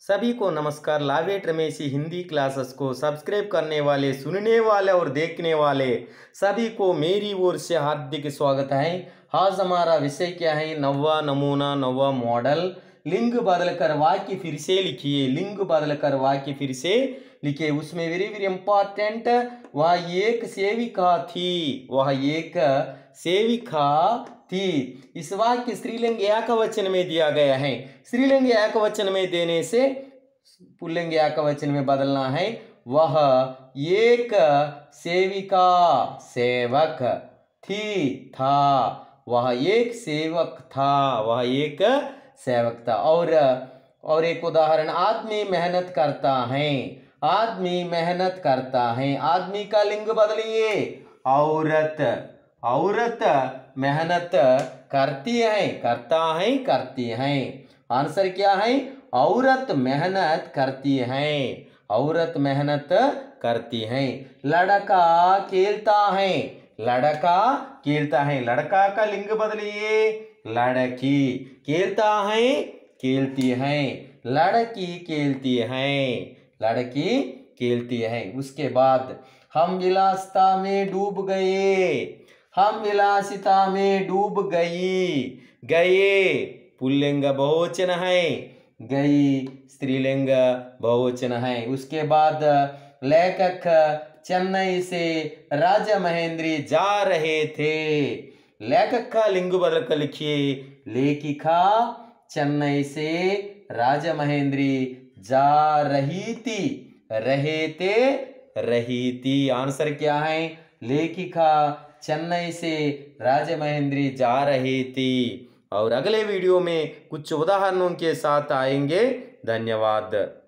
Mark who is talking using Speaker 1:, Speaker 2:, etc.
Speaker 1: सभी को नमस्कार लावेट रमेशी हिंदी क्लासेस को सब्सक्राइब करने वाले सुनने वाले और देखने वाले सभी को मेरी ओर से हार्दिक स्वागत है आज हमारा विषय क्या है नवा नमूना नवा मॉडल लिंग बदल कर वाक्य फिर से लिखिए लिंग बदल कर वाक्य फिर से लिखिए उसमें वेरी वेरी इंपॉर्टेंट वह एक सेविका थी वह एक सेविका थी इस वाक्य स्त्रीलिंग एक वचन में दिया गया है स्त्रीलिंग एक वचन में देने से पुल्लिंग एक वचन में बदलना है वह एक सेविका सेवक थी था वह एक सेवक था वह एक सेवकता और और एक उदाहरण आदमी मेहनत करता है आदमी मेहनत करता है आदमी का लिंग बदलिए औरत औरत मेहनत करती है करता है करती है आंसर क्या है औरत मेहनत करती है औरत मेहनत करती है लड़का खेलता है लड़का खेलता है लड़का का लिंग बदलिए लड़की खेलता है खेलती है लड़की खेलती है लड़की खेलती है उसके बाद हम विलासिता में डूब गए हम विलासिता में डूब गई गए पुल्लिंग बहुवचन है गई स्त्रीलिंग बहुवचन है उसके बाद लेखक चेन्नई से राजा महेंद्री जा रहे थे लेखक का लिंग बलक लिखिए लेखिका चेन्नई से राजमहेंद्री जा रही थी रहे थे रही थी आंसर क्या है लेखिका चेन्नई से राजमहेंद्री जा रही थी और अगले वीडियो में कुछ उदाहरणों के साथ आएंगे धन्यवाद